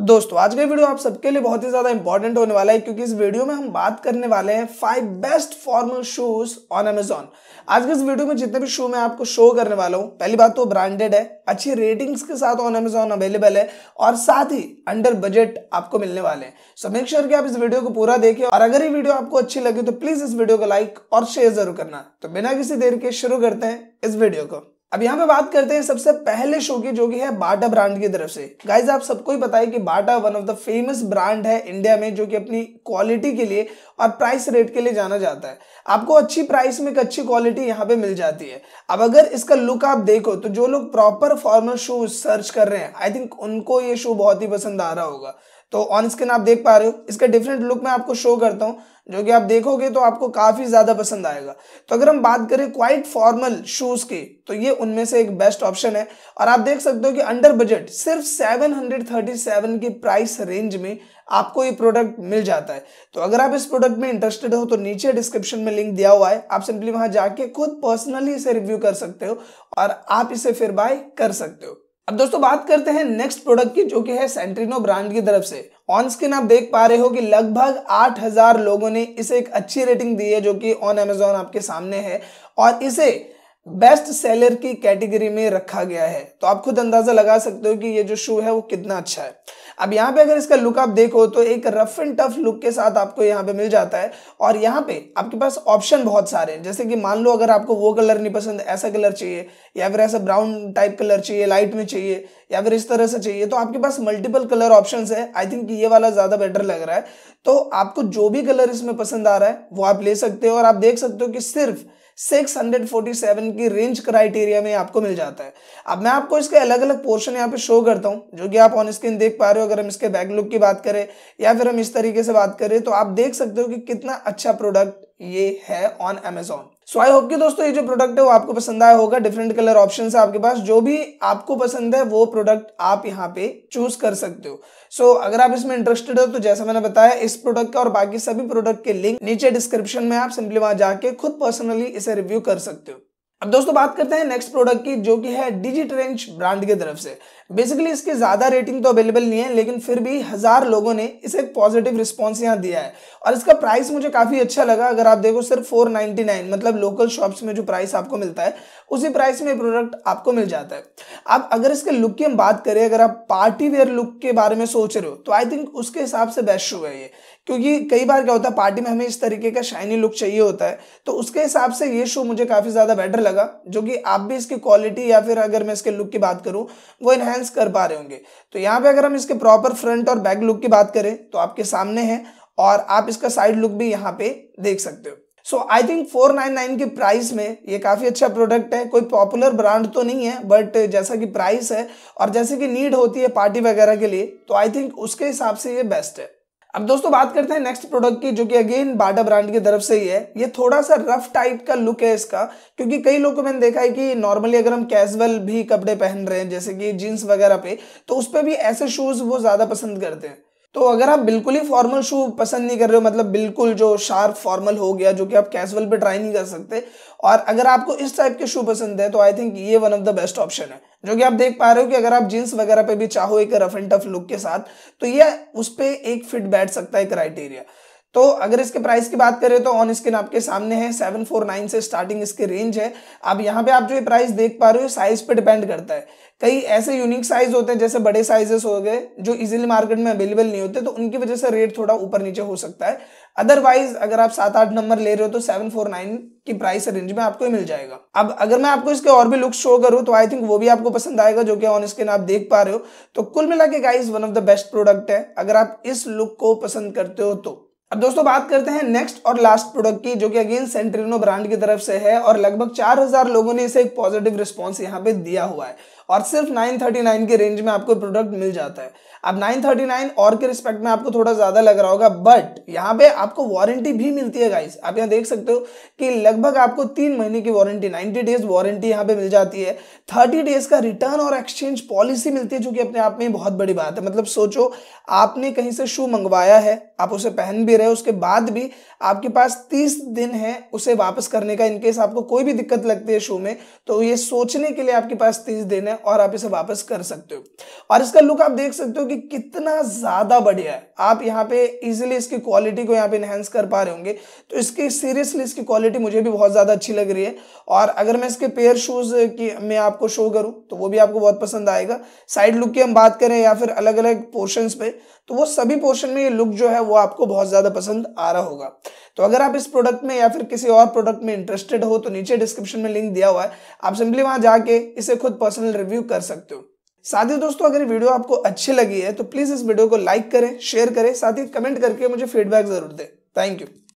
दोस्तों आज का वीडियो आप सबके लिए बहुत ही ज्यादा इंपॉर्टेंट होने वाला है क्योंकि इस वीडियो में हम बात करने वाले हैं five best formal shoes on Amazon आज के इस वीडियो में जितने भी शू मैं आपको शो करने वाला हूँ पहली बात तो ब्रांडेड है अच्छी रेटिंग्स के साथ ऑन अमेजोन अवेलेबल है और साथ ही अंडर बजट आपको मिलने वाले हैं सो मेक श्योर कि आप इस वीडियो को पूरा देखें और अगर ये वीडियो आपको अच्छी लगे तो प्लीज इस वीडियो को लाइक और शेयर जरूर करना तो बिना किसी देर के शुरू करते हैं इस वीडियो को अब यहाँ पे बात करते हैं सबसे पहले शो की जो कि है बाटा ब्रांड की तरफ से गाइज आप सबको ही बताए कि Bata one of the famous brand है इंडिया में जो कि अपनी क्वालिटी के लिए और प्राइस रेट के लिए जाना जाता है आपको अच्छी प्राइस में एक अच्छी क्वालिटी यहाँ पे मिल जाती है अब अगर इसका लुक आप देखो तो जो लोग प्रॉपर फॉर्मल शूज सर्च कर रहे हैं आई थिंक उनको ये शो बहुत ही पसंद आ रहा होगा तो ऑन स्क्रीन आप देख पा रहे हो इसका डिफरेंट लुक मैं आपको शो करता हूँ जो कि आप देखोगे तो आपको काफ़ी ज़्यादा पसंद आएगा तो अगर हम बात करें क्वाइट फॉर्मल शूज़ की तो ये उनमें से एक बेस्ट ऑप्शन है और आप देख सकते हो कि अंडर बजट सिर्फ 737 की प्राइस रेंज में आपको ये प्रोडक्ट मिल जाता है तो अगर आप इस प्रोडक्ट में इंटरेस्टेड हो तो नीचे डिस्क्रिप्शन में लिंक दिया हुआ है आप सिंपली वहां जाके खुद पर्सनली इसे रिव्यू कर सकते हो और आप इसे फिर बाय कर सकते हो अब दोस्तों बात करते हैं नेक्स्ट प्रोडक्ट की जो कि है सेंट्रिनो ब्रांड की तरफ से ऑन स्क्रीन आप देख पा रहे हो कि लगभग 8000 लोगों ने इसे एक अच्छी रेटिंग दी है जो कि ऑन अमेजोन आपके सामने है और इसे बेस्ट सेलर की कैटेगरी में रखा गया है तो आप खुद अंदाजा लगा सकते हो कि ये जो शू है वो कितना अच्छा है अब यहाँ पे अगर इसका लुक आप देखो तो एक रफ एंड टफ लुक के साथ आपको यहाँ पे मिल जाता है और यहाँ पे आपके पास ऑप्शन बहुत सारे हैं जैसे कि मान लो अगर आपको वो कलर नहीं पसंद ऐसा कलर चाहिए या फिर ऐसा ब्राउन टाइप कलर चाहिए लाइट में चाहिए या फिर इस तरह से चाहिए तो आपके पास मल्टीपल कलर ऑप्शन है आई थिंक ये वाला ज़्यादा बेटर लग रहा है तो आपको जो भी कलर इसमें पसंद आ रहा है वो आप ले सकते हो और आप देख सकते हो कि सिर्फ 647 की रेंज क्राइटेरिया में आपको मिल जाता है अब मैं आपको इसके अलग अलग पोर्शन यहाँ पे शो करता हूँ जो कि आप ऑन स्क्रीन देख पा रहे हो अगर हम इसके बैकलुक की बात करें या फिर हम इस तरीके से बात करें तो आप देख सकते हो कि कितना अच्छा प्रोडक्ट ये है on Amazon so I hope कि दोस्तों ये जो प्रोडक्ट है वो आपको पसंद आया होगा डिफरेंट कलर ऑप्शन है आपके पास जो भी आपको पसंद है वो प्रोडक्ट आप यहाँ पे चूज कर सकते हो सो so, अगर आप इसमें इंटरेस्टेड हो तो जैसा मैंने बताया इस प्रोडक्ट का और बाकी सभी प्रोडक्ट के लिंक नीचे डिस्क्रिप्शन में आप सिंपली वहां जाके खुद पर्सनली इसे रिव्यू कर सकते हो अब दोस्तों बात करते हैं नेक्स्ट प्रोडक्ट की जो कि है डिजिट ब्रांड की तरफ से बेसिकली इसके ज़्यादा रेटिंग तो अवेलेबल नहीं है लेकिन फिर भी हज़ार लोगों ने इसे एक पॉजिटिव रिस्पॉन्स यहाँ दिया है और इसका प्राइस मुझे काफ़ी अच्छा लगा अगर आप देखो सिर्फ फोर नाइन मतलब लोकल शॉप्स में जो प्राइस आपको मिलता है उसी प्राइस में प्रोडक्ट आपको मिल जाता है आप अगर इसके लुक की हम बात करें अगर आप पार्टी वेयर लुक के बारे में सोच रहे हो तो आई थिंक उसके हिसाब से बेस्ट शू है ये क्योंकि कई बार क्या होता है पार्टी में हमें इस तरीके का शाइनी लुक चाहिए होता है तो उसके हिसाब से ये शो मुझे काफ़ी ज़्यादा बेटर लगा लगा जो कि आप भी इसकी क्वालिटी या फिर अगर मैं इसके लुक की बात करूं वो इन्हेंस कर पा रहे होंगे तो यहाँ पे अगर हम इसके प्रॉपर फ्रंट और बैक लुक की बात करें तो आपके सामने है और आप इसका साइड लुक भी यहाँ पे देख सकते हो सो आई थिंक 499 की प्राइस में ये काफ़ी अच्छा प्रोडक्ट है कोई पॉपुलर ब्रांड तो नहीं है बट जैसा कि प्राइस है और जैसे कि नीड होती है पार्टी वगैरह के लिए तो आई थिंक उसके हिसाब से ये बेस्ट है अब दोस्तों बात करते हैं नेक्स्ट प्रोडक्ट की जो कि अगेन बाटा ब्रांड की तरफ से ही है ये थोड़ा सा रफ टाइप का लुक है इसका क्योंकि कई लोग को मैंने देखा है कि नॉर्मली अगर हम कैजुअल भी कपड़े पहन रहे हैं जैसे कि जीन्स वगैरह पे तो उस पर भी ऐसे शूज़ वो ज़्यादा पसंद करते हैं तो अगर आप बिल्कुल ही फॉर्मल शू पसंद नहीं कर रहे हो मतलब बिल्कुल जो शार्प फॉर्मल हो गया जो कि आप कैजुअल पे ट्राई नहीं कर सकते और अगर आपको इस टाइप के शू पसंद है तो आई थिंक ये one of the best option है जो कि आप देख पा रहे हो कि अगर आप जींस वगैरह पे भी चाहो एक रफ एंड टफ लुक के साथ तो ये उस पर एक फिट बैठ सकता है क्राइटेरिया तो अगर इसके प्राइस की बात करें तो ऑन स्क्रीन आपके सामने है 749 से स्टार्टिंग इसके रेंज है अब यहाँ पे आप जो ये प्राइस देख पा रहे हो साइज पे डिपेंड करता है कई ऐसे यूनिक साइज होते हैं जैसे बड़े साइजेस हो गए जो इजीली मार्केट में अवेलेबल नहीं होते तो उनकी वजह से रेट थोड़ा ऊपर नीचे हो सकता है अदरवाइज अगर आप सात आठ नंबर ले रहे हो तो सेवन फोर नाइन की प्राइस रेंज में आपको मिल जाएगा अब अगर मैं आपको इसके और भी लुक शो करूँ तो आई थिंक वो भी आपको पसंद आएगा जो कि ऑन स्क्रीन आप देख पा रहे हो तो कुल मिला के guys one of the best product है अगर आप इस लुक को पसंद करते हो तो अब दोस्तों बात करते हैं नेक्स्ट और लास्ट प्रोडक्ट की जो कि अगेन सेंट्रिनो ब्रांड की तरफ से है और लगभग 4000 लोगों ने इसे एक पॉजिटिव रिस्पॉन्स यहां पे दिया हुआ है और सिर्फ 939 के रेंज में आपको प्रोडक्ट मिल जाता है अब 939 और के रिस्पेक्ट में आपको थोड़ा ज़्यादा लग रहा होगा बट यहाँ पे आपको वारंटी भी मिलती है गाइस आप यहाँ देख सकते हो कि लगभग आपको तीन महीने की वारंटी 90 डेज वारंटी यहाँ पे मिल जाती है 30 डेज का रिटर्न और एक्सचेंज पॉलिसी मिलती है जो कि अपने आप में बहुत बड़ी बात है मतलब सोचो आपने कहीं से शू मंगवाया है आप उसे पहन भी रहे उसके बाद भी आपके पास तीस दिन है उसे वापस करने का इनकेस आपको कोई भी दिक्कत लगती है शो में तो ये सोचने के लिए आपके पास तीस दिन है और आप इसे वापस कर सकते हो और इसका लुक आप देख सकते हो कि कितना ज़्यादा बढ़िया है आप यहाँ पे इजीली इसकी क्वालिटी को यहाँ पे इनहेंस कर पा रहे होंगे तो इसकी सीरियसली इसकी क्वालिटी मुझे भी बहुत ज़्यादा अच्छी लग रही है और अगर मैं इसके पेयर शूज़ की मैं आपको शो करूँ तो वो भी आपको बहुत पसंद आएगा साइड लुक की हम बात करें या फिर अलग अलग पोर्शन पे तो वो सभी पोर्शन में ये लुक जो है वो आपको बहुत ज़्यादा पसंद आ रहा होगा तो अगर आप इस प्रोडक्ट में या फिर किसी और प्रोडक्ट में इंटरेस्टेड हो तो नीचे डिस्क्रिप्शन में लिंक दिया हुआ है आप सिंपली वहां जाके इसे खुद पर्सनल रिव्यू कर सकते हो साथ ही दोस्तों अगर वीडियो आपको अच्छी लगी है तो प्लीज इस वीडियो को लाइक करें शेयर करें साथ ही कमेंट करके मुझे फीडबैक जरूर दें थैंक यू